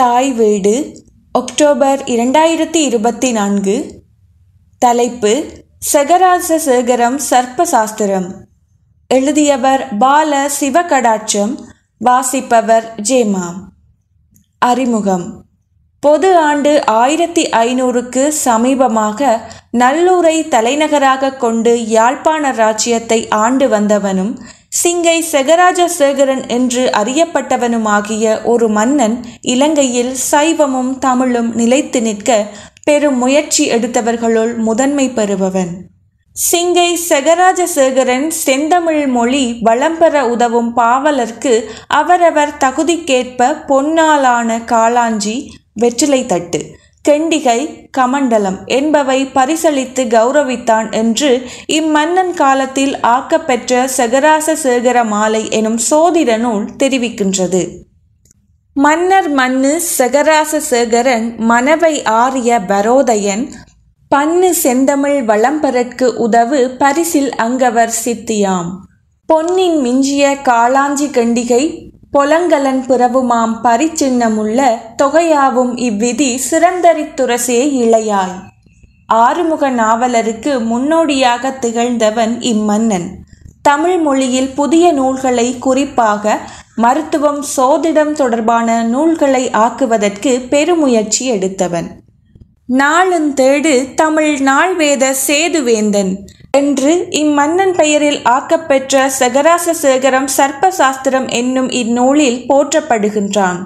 தாய் வீடு அக்டோபர் இரண்டாயிரத்தி இருபத்தி நான்கு தலைப்பு சகராச சேகரம் சர்ப்ப சாஸ்திரம் எழுதியவர் பால சிவகடாட்சம் வாசிப்பவர் ஜேமா அறிமுகம் பொது ஆண்டு ஆயிரத்தி ஐநூறுக்கு சமீபமாக நல்லூரை தலைநகராக கொண்டு யாழ்ப்பாண ராஜ்யத்தை ஆண்டு வந்தவனும் சிங்கை செகராஜ சேகரன் என்று அறியப்பட்டவனுமாகிய ஒரு மன்னன் இலங்கையில் சைவமும் தமிழும் நிலைத்து நிற்க பெரும் முயற்சி எடுத்தவர்களுள் முதன்மை பெறுபவன் சிங்கை செகராஜ சேகரன் செந்தமிழ் மொழி வளம் பெற உதவும் பாவலர்க்கு அவரவர் தகுதிக்கேற்ப பொன்னாலான காளாஞ்சி வெற்றிலை தட்டு தெண்டிகை கமண்டலம் என்பவை பரிசளித்து கௌரவித்தான் என்று இம்மன்னன் காலத்தில் ஆக்கப்பெற்ற சகராச சேகர மாலை எனும் சோதிட நூல் தெரிவிக்கின்றது மன்னர் மண்ணு சகராச சேகரன் மனவை ஆரிய பரோதயன் பண்ணு செந்தமிழ் வளம்பரற்கு உதவு பரிசில் அங்கவர் சித்தியாம் பொன்னின் மிஞ்சிய காளாஞ்சி கண்டிகை பொலங்கலன் பிறவுமாம் பரிச்சின்னமுள்ள தொகையாவும் இவ்விதி சிறந்தரித்துரசே இளையாய் ஆறுமுக நாவலருக்கு முன்னோடியாக திகழ்ந்தவன் இம்மன்னன் தமிழ் மொழியில் புதிய நூல்களை குறிப்பாக மருத்துவம் சோதிடம் தொடர்பான நூல்களை ஆக்குவதற்கு பெருமுயற்சி எடுத்தவன் நாளுந்தேடு தமிழ் நாள்வேத சேதுவேந்தன் என்று இம்மன்னன் பெயரில் ஆக்கப்பெற்ற சகராச சேகரம் சர்ப்பசாஸ்திரம் என்னும் இந்நூலில் போற்றப்படுகின்றான்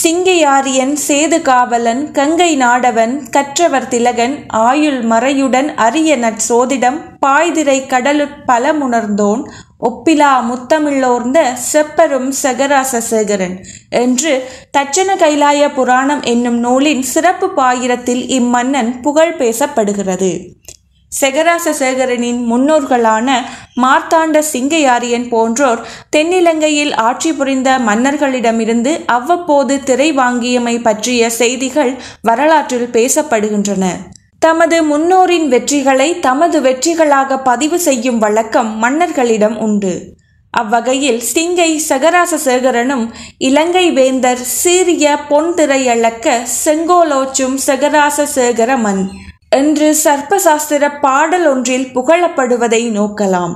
சிங்கையாரியன் சேது காவலன் கங்கை நாடவன் கற்றவர் திலகன் ஆயுள் மறையுடன் அரிய நற்சோதிடம் பாய்திரை கடலுட் பலமுணர்ந்தோன் ஒப்பிலா முத்தமிழோர்ந்த செப்பரும் சகராச சேகரன் என்று தச்சன கைலாய புராணம் என்னும் நூலின் சிறப்பு பாயிரத்தில் இம்மன்னன் புகழ் பேசப்படுகிறது செகராச சேகரனின் முன்னோர்களான மார்த்தாண்ட சிங்கையாரியன் போன்றோர் தென்னிலங்கையில் ஆட்சி புரிந்த மன்னர்களிடமிருந்து அவ்வப்போது திரை வாங்கியமை பற்றிய செய்திகள் வரலாற்றில் பேசப்படுகின்றன தமது முன்னோரின் வெற்றிகளை தமது வெற்றிகளாக பதிவு செய்யும் வழக்கம் மன்னர்களிடம் உண்டு அவ்வகையில் சிங்கை சகராச சேகரனும் இலங்கை வேந்தர் சீரிய திரையழக்க செங்கோலோச்சும் சகராச சேகர மன் என்று சர்ப்பசாஸ்திர பாடல் ஒன்றில் புகழப்படுவதை நோக்கலாம்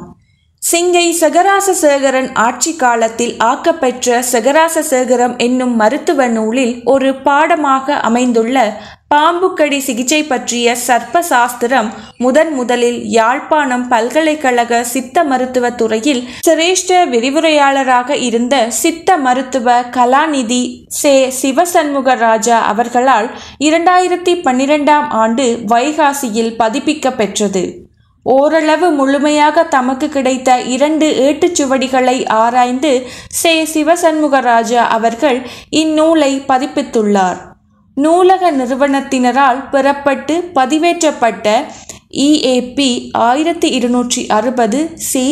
சிங்கை சகராச சேகரன் ஆட்சி காலத்தில் ஆக்கப்பெற்ற சகராச சேகரம் என்னும் மருத்துவ நூலில் ஒரு பாடமாக அமைந்துள்ள பாம்புக்கடி சிகிச்சை பற்றிய சர்ப்ப சாஸ்திரம் முதன் முதலில் யாழ்ப்பாணம் பல்கலைக்கழக சித்த மருத்துவ துறையில் சிரேஷ்ட விரிவுரையாளராக இருந்த சித்த மருத்துவ கலாநிதி சே சிவசண்முக ராஜா அவர்களால் இரண்டாயிரத்தி பன்னிரெண்டாம் ஆண்டு வைகாசியில் பதிப்பிக்க பெற்றது ஓரளவு முழுமையாக தமக்கு கிடைத்த இரண்டு ஏட்டுச்சுவடிகளை ஆராய்ந்து சே சிவசண்முகராஜா அவர்கள் இந்நூலை பதிப்பித்துள்ளார் நூலக நிறுவனத்தினரால் பெறப்பட்டு பதிவேற்றப்பட்ட இஏபி e ஆயிரத்தி இருநூற்றி அறுபது C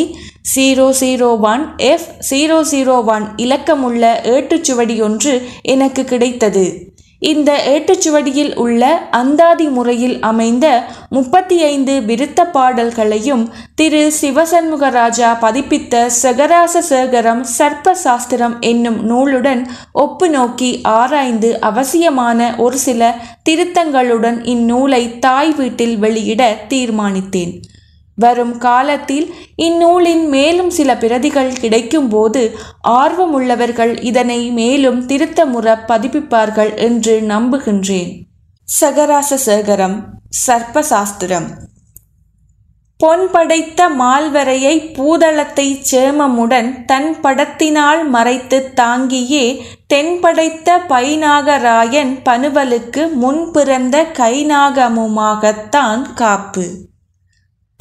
zero zero one F zero zero one இலக்கமுள்ள ஏட்டுச்சுவடி ஒன்று எனக்கு கிடைத்தது இந்த ஏட்டுச்சுவடியில் உள்ள அந்தாதி முறையில் அமைந்த முப்பத்தி ஐந்து விருத்த பாடல்களையும் திரு சிவசண்முகராஜா பதிப்பித்த சகராச சேகரம் சர்ப்ப சாஸ்திரம் என்னும் நூலுடன் ஒப்பு நோக்கி ஆராய்ந்து அவசியமான ஒரு சில திருத்தங்களுடன் இந்நூலை தாய் வீட்டில் வெளியிட தீர்மானித்தேன் வரும் காலத்தில் இந்நூலின் மேலும் சில பிரதிகள் கிடைக்கும்போது ஆர்வமுள்ளவர்கள் இதனை மேலும் திருத்த முற பதிப்பிப்பார்கள் என்று நம்புகின்றேன் சகராச சேகரம் சர்ப்பசாஸ்திரம் பொன் படைத்த மால்வரையை பூதளத்தை சேமமுடன் தன் படத்தினால் மறைத்து தாங்கியே தென்படைத்த பைநாகராயன் பனுவலுக்கு முன்பிறந்த கைநாகமுமாகத்தான் காப்பு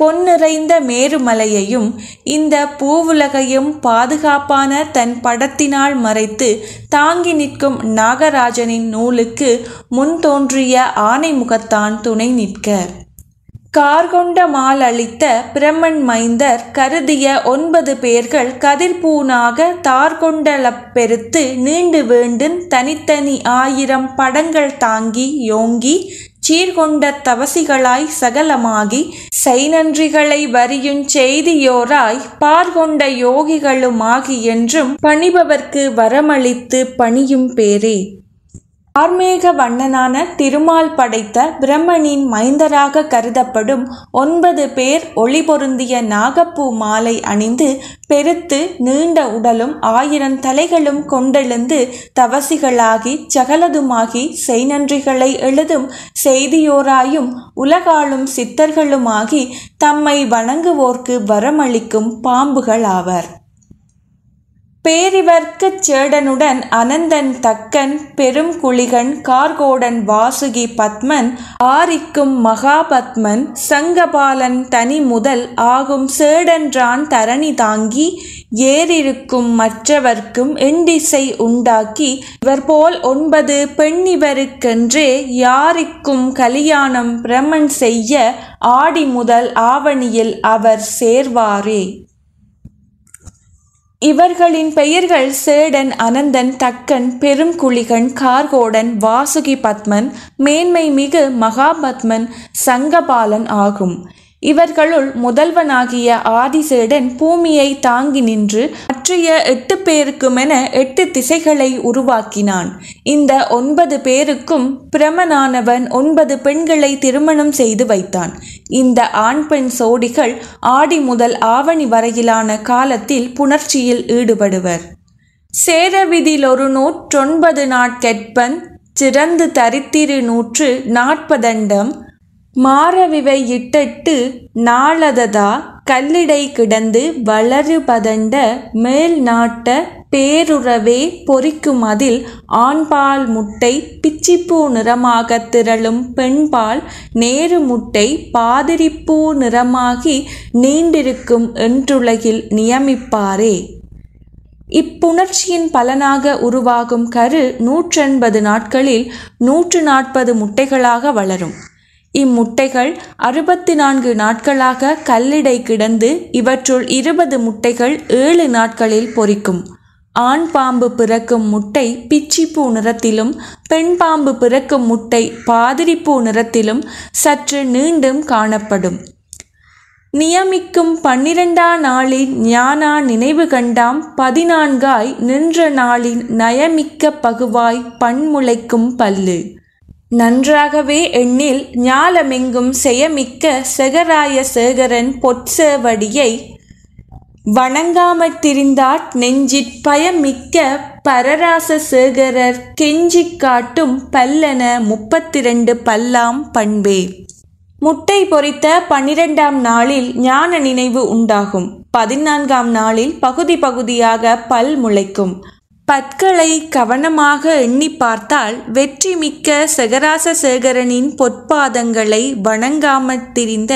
பொன்னிறைந்த மேருமலையையும் இந்த பூவுலகையும் பாதுகாப்பான தன் படத்தினால் மறைத்து தாங்கி நிற்கும் நாகராஜனின் நூலுக்கு முன் தோன்றிய முகத்தான் துணை நிற்க கார்கொண்ட மால் அளித்த பிரம்மன் மைந்தர் கருதிய ஒன்பது பேர்கள் கதிர்பூனாக தார்கொண்டலப்பெருத்து நீண்டு வேண்டும் தனித்தனி ஆயிரம் படங்கள் தாங்கி யோங்கி சீர்கொண்ட தவசிகளாய் சகலமாகி செய்நன்றிகளை வரியுஞ் செய்தியோராய் பார்கொண்ட யோகிகளுமாகி என்றும் பணிபவர்க்கு வரமளித்து பணியும் பேரே ஆர்மேக வண்ணனான திருமால் படைத்த பிரம்மனின் மைந்தராக கருதப்படும் ஒன்பது பேர் ஒளி பொருந்திய நாகப்பூ மாலை அணிந்து பெருத்து நீண்ட உடலும் ஆயிரம் தலைகளும் கொண்டெழுந்து தவசிகளாகி சகலதுமாகி செய்நன்றிகளை எழுதும் செய்தியோராயும் உலகாளும் சித்தர்களுமாகி தம்மை வணங்குவோர்க்கு வரமளிக்கும் பாம்புகள் ஆவர் பேரிவர்க்க சேடனுடன் அனந்தன் தக்கன் பெருங்குழிகன் கார்கோடன் வாசுகி பத்மன் ஆரிக்கும் மகாபத்மன் சங்கபாலன் தனி முதல் ஆகும் சேடன்றான் தரணி தாங்கி ஏறிருக்கும் மற்றவர்க்கும் எண்டிசை உண்டாக்கி இவர் போல் ஒன்பது பெண்ணிவருக்கென்றே யாரிக்கும் கலியாணம் பிரமன் செய்ய ஆடி முதல் ஆவணியில் அவர் சேர்வாரே இவர்களின் பெயர்கள் சேடன் அனந்தன் தக்கன் பெருங்குழிகன் கார்கோடன் வாசுகி பத்மன் மேன்மை மிகு மகாபத்மன் சங்கபாலன் ஆகும் இவர்களுள் முதல்வனாகிய ஆதிசேடன் பூமியை தாங்கி நின்று மற்றிய எட்டு பேருக்குமென எட்டு திசைகளை உருவாக்கினான் இந்த ஒன்பது பேருக்கும் பிரமனானவன் ஒன்பது பெண்களை திருமணம் செய்து வைத்தான் இந்த ஆண் பெண் சோடிகள் ஆடி முதல் ஆவணி வரையிலான காலத்தில் புணர்ச்சியில் ஈடுபடுவர் சேரவிதில் ஒரு நூற்றொன்பது நாட்கெட்பன் சிறந்து தரித்திரு நூற்று நாற்பதண்டம் மாறவிவை இட்டட்டு நாளததா கல்லிடை கிடந்து வளரு பதண்ட மேல் நாட்ட பேருறவே பொறிக்கும் அதில் ஆண்பால் முட்டை பிச்சிப்பூ நிறமாகத் திரளும் பெண்பால் நேரு முட்டை பாதிரிப்பூ நிறமாகி நீண்டிருக்கும் என்றுலகில் நியமிப்பாரே இப்புணர்ச்சியின் பலனாக உருவாகும் கரு நூற்றெண்பது நாட்களில் நூற்று நாற்பது முட்டைகளாக வளரும் இம்முட்டைகள் அறுபத்தி நான்கு நாட்களாக கல்லிடை கிடந்து இவற்றுள் இருபது முட்டைகள் ஏழு நாட்களில் பொறிக்கும் ஆண் பாம்பு பிறக்கும் முட்டை பிச்சிப்பூ நிறத்திலும் பெண் பாம்பு பிறக்கும் முட்டை பாதிரிப்பூ நிறத்திலும் சற்று நீண்டும் காணப்படும் நியமிக்கும் பன்னிரெண்டாம் நாளின் ஞானா நினைவு கண்டாம் பதினான்காய் நின்ற நாளின் நயமிக்க பகுவாய் பண்முளைக்கும் பல்லு நன்றாகவே எண்ணில் ஞாலமெங்கும் செயமிக்க செகராய சேகரன் பொற்சேவடியை வணங்காமத் திரிந்தாட் நெஞ்சிற் பயமிக்க பரராச சேகரர் கெஞ்சி காட்டும் முப்பத்தி முப்பத்திரண்டு பல்லாம் பண்பே முட்டை பொறித்த பனிரெண்டாம் நாளில் ஞான நினைவு உண்டாகும் பதினான்காம் நாளில் பகுதி பகுதியாக பல் முளைக்கும் பற்களை கவனமாக எண்ணி பார்த்தால் வெற்றி மிக்க சகராச சேகரனின் பொற்பாதங்களை வணங்காமல் திரிந்த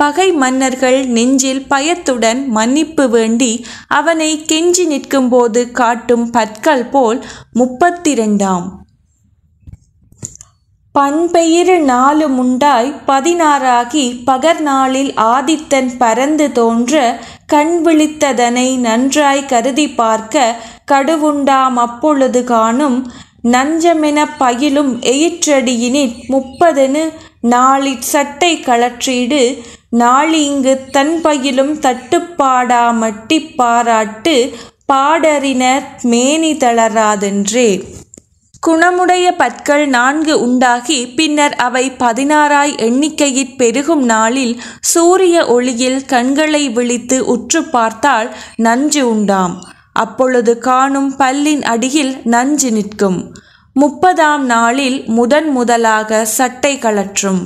பகை மன்னர்கள் நெஞ்சில் பயத்துடன் மன்னிப்பு வேண்டி அவனை கெஞ்சி நிற்கும்போது காட்டும் பற்கள் போல் முப்பத்திரண்டாம் பண்பெயிறு நாலு முண்டாய் பதினாறாகி பகர் நாளில் ஆதித்தன் பறந்து தோன்ற கண் விழித்ததனை நன்றாய் கருதி பார்க்க கடுவுண்டாம் அப்பொழுது காணும் நஞ்சமென பயிலும் எயிற்றடியினிற் முப்பதெனு நாளிற் சட்டை நாளி இங்கு தன் பயிலும் தட்டுப்பாடாமட்டி பாராட்டு பாடறினர் மேனி தளராதென்றே குணமுடைய பற்கள் நான்கு உண்டாகி பின்னர் அவை பதினாறாய் எண்ணிக்கையிற் பெருகும் நாளில் சூரிய ஒளியில் கண்களை விழித்து உற்று பார்த்தால் நஞ்சு உண்டாம் அப்பொழுது காணும் பல்லின் அடியில் நஞ்சு நிற்கும் முப்பதாம் நாளில் முதன் முதலாக சட்டை கலற்றும்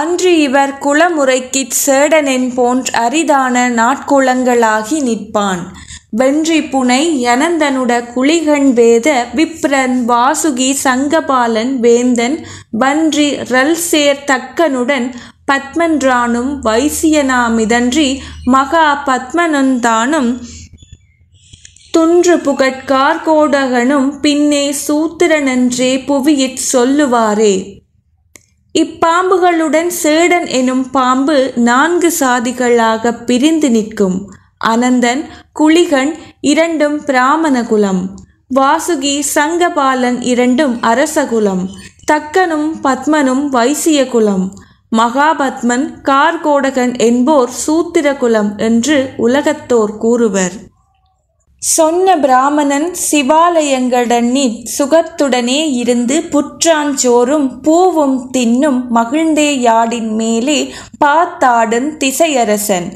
அன்று இவர் குளமுறைக்கிற் சேடனென் போன்ற அரிதான நாட்குளங்களாகி நிற்பான் வென்றி புனை யனந்தனுட குளிகண் வேத விப்ரன் வாசுகி சங்கபாலன் வேந்தன் பன்றி ரல்சேர் தக்கனுடன் பத்மன்றானும் வைசியனாமிதன்றி மகா பத்மனந்தானும் துன்று புகட்கார்கோடகனும் பின்னே சூத்திரனன்றே புவியிற் சொல்லுவாரே இப்பாம்புகளுடன் சேடன் எனும் பாம்பு நான்கு சாதிகளாக பிரிந்து நிற்கும் அனந்தன் குளிகன் இரண்டும் பிராமண குலம் வாசுகி சங்கபாலன் இரண்டும் அரச குலம் தக்கனும் பத்மனும் வைசிய குலம் மகாபத்மன் கார்கோடகன் என்போர் சூத்திர குலம் என்று உலகத்தோர் கூறுவர் சொன்ன பிராமணன் சிவாலயங்கடனி சுகத்துடனே இருந்து புற்றாஞ்சோறும் பூவும் தின்னும் மகிழ்ந்தே யாடின் மேலே பார்த்தாடும் திசையரசன்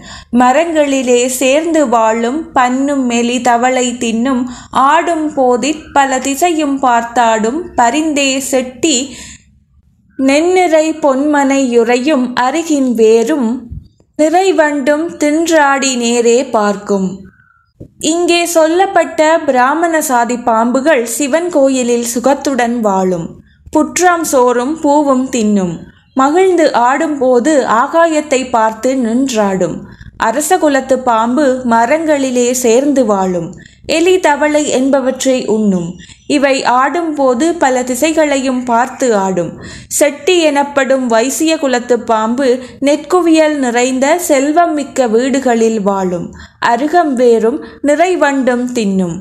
மரங்களிலே சேர்ந்து வாழும் பன்னும் மெலி தவளை தின்னும் ஆடும் போதிற் பல திசையும் பார்த்தாடும் பரிந்தே செட்டி நென்னிறை பொன்மனையுறையும் அருகின் வேறும் நிறைவண்டும் தின்றாடி நேரே பார்க்கும் இங்கே சொல்லப்பட்ட பிராமண சாதி பாம்புகள் சிவன் கோயிலில் சுகத்துடன் வாழும் புற்றாம் சோறும் பூவும் தின்னும் மகிழ்ந்து ஆடும்போது ஆகாயத்தை பார்த்து நின்றாடும் அரசகுலத்து பாம்பு மரங்களிலே சேர்ந்து வாழும் எலி தவளை என்பவற்றை உண்ணும் இவை ஆடும்போது பல திசைகளையும் பார்த்து ஆடும் செட்டி எனப்படும் வைசிய குலத்து பாம்பு நெற்குவியல் நிறைந்த செல்வம் மிக்க வீடுகளில் வாழும் அருகம் வேறும் நிறைவண்டும் தின்னும்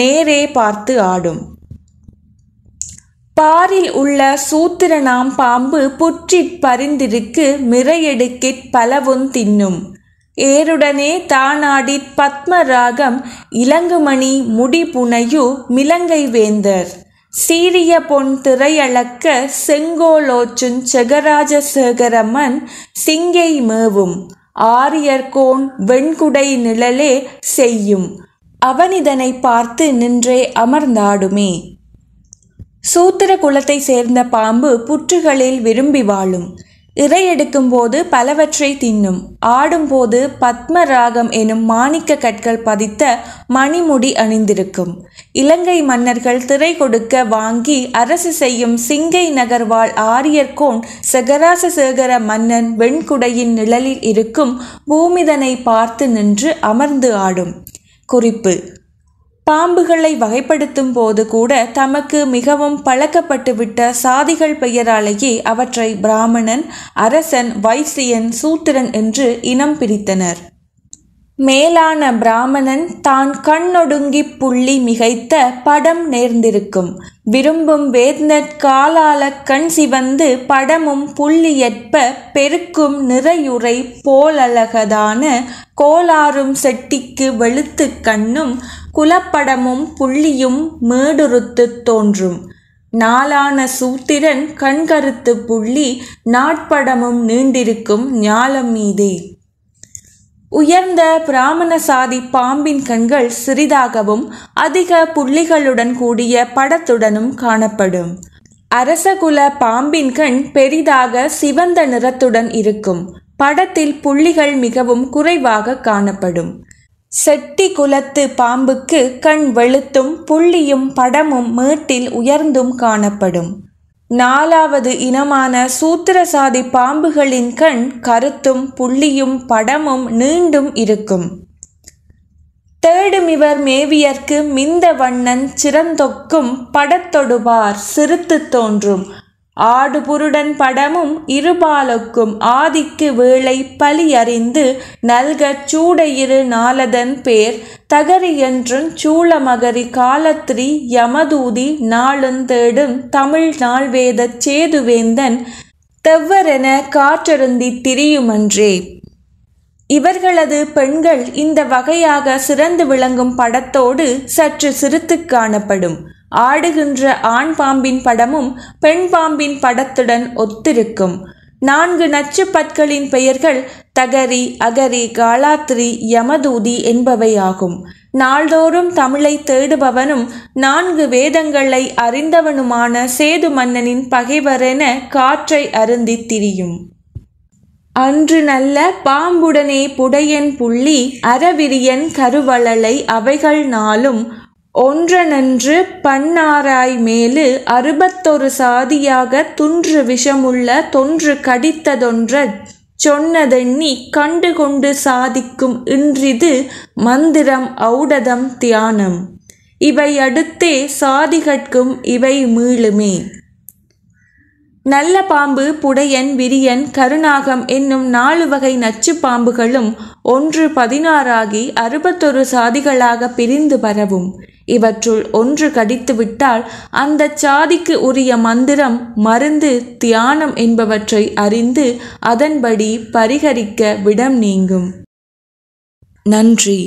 நேரே பார்த்து ஆடும் பாரில் உள்ள சூத்திரனாம் பாம்பு புற்றிற் பரிந்திருக்கு மிறையெடுக்கிற் பலவும் தின்னும் ஏருடனே தானாடி பத்மராகம் இலங்குமணி முடிபுனையு மிலங்கை வேந்தர் சீரிய பொன் திரையளக்க செங்கோலோச்சுன் செகராஜசேகரமன் சிங்கை மேவும் ஆரியர்கோன் வெண்குடை நிழலே செய்யும் அவனிதனை பார்த்து நின்றே அமர்ந்தாடுமே சூத்திர குலத்தை சேர்ந்த பாம்பு புற்றுகளில் விரும்பி வாழும் எடுக்கும் போது பலவற்றை தின்னும் ஆடும்போது பத்ம ராகம் எனும் மாணிக்க கற்கள் பதித்த மணிமுடி அணிந்திருக்கும் இலங்கை மன்னர்கள் திரை கொடுக்க வாங்கி அரசு செய்யும் சிங்கை நகர் வாழ் சகராச சேகர மன்னன் வெண்குடையின் நிழலில் இருக்கும் பூமிதனை பார்த்து நின்று அமர்ந்து ஆடும் குறிப்பு பாம்புகளை வகைப்படுத்தும் போது கூட தமக்கு மிகவும் பழக்கப்பட்டுவிட்ட சாதிகள் பெயராலேயே அவற்றை பிராமணன் அரசன் வைசியன் சூத்திரன் என்று இனம் பிரித்தனர் மேலான பிராமணன் தான் கண்ணொடுங்கி புள்ளி மிகைத்த படம் நேர்ந்திருக்கும் விரும்பும் காலால கண் சிவந்து படமும் புள்ளியற்ப பெருக்கும் நிறையுரை போலழகதான கோலாறும் செட்டிக்கு வெளுத்து கண்ணும் குலப்படமும் புள்ளியும் மேடுறுத்து தோன்றும் நாளான சூத்திரன் கண்கருத்து புள்ளி நாட்படமும் நீண்டிருக்கும் ஞாலம் மீதே உயர்ந்த பிராமண சாதி பாம்பின் கண்கள் சிறிதாகவும் அதிக புள்ளிகளுடன் கூடிய படத்துடனும் காணப்படும் அரசகுல பாம்பின் கண் பெரிதாக சிவந்த நிறத்துடன் இருக்கும் படத்தில் புள்ளிகள் மிகவும் குறைவாக காணப்படும் செட்டி குலத்து பாம்புக்கு கண் வெளுத்தும் புள்ளியும் படமும் மேட்டில் உயர்ந்தும் காணப்படும் நாலாவது இனமான சூத்திர சாதி பாம்புகளின் கண் கருத்தும் புள்ளியும் படமும் நீண்டும் இருக்கும் தேடுமிவர் மேவியர்க்கு மிந்த வண்ணன் சிறந்தொக்கும் படத்தொடுவார் சிறுத்து தோன்றும் ஆடுபுருடன் படமும் இருபாலுக்கும் ஆதிக்கு வேளை பலியறிந்து நல்கச் சூடையிரு நாளதன் பேர் என்றும் சூளமகரி காலத்ரி யமதூதி நாளுந்தேடும் தமிழ் நாள்வேதச் சேதுவேந்தன் தெவ்வரென காற்றருந்தி திரியுமன்றே இவர்களது பெண்கள் இந்த வகையாக சிறந்து விளங்கும் படத்தோடு சற்று சிறுத்து காணப்படும் ஆடுகின்ற ஆண் பாம்பின் படமும் பெண் பாம்பின் படத்துடன் ஒத்திருக்கும் நான்கு நச்சு பற்களின் பெயர்கள் தகரி அகரி காலாத்திரி யமதூதி என்பவையாகும் நாள்தோறும் தமிழை தேடுபவனும் நான்கு வேதங்களை அறிந்தவனுமான சேது மன்னனின் பகைவரென காற்றை அருந்தி திரியும் அன்று நல்ல பாம்புடனே புடையன் புள்ளி அறவிரியன் கருவளலை அவைகள் நாளும் ஒன்றனன்று பன்னாராய் மேலு அறுபத்தொரு சாதியாக துன்று விஷமுள்ள தொன்று கடித்ததொன்ற சொன்னதெண்ணி கண்டு கொண்டு சாதிக்கும் இன்றிது மந்திரம் ஔடதம் தியானம் இவை அடுத்தே சாதிகட்கும் இவை மீளுமே நல்ல பாம்பு புடையன் விரியன் கருணாகம் என்னும் நாலு வகை நச்சு பாம்புகளும் ஒன்று பதினாறாகி அறுபத்தொரு சாதிகளாக பிரிந்து பரவும் இவற்றுள் ஒன்று கடித்துவிட்டால் அந்த சாதிக்கு உரிய மந்திரம் மருந்து தியானம் என்பவற்றை அறிந்து அதன்படி பரிகரிக்க விடம் நீங்கும் நன்றி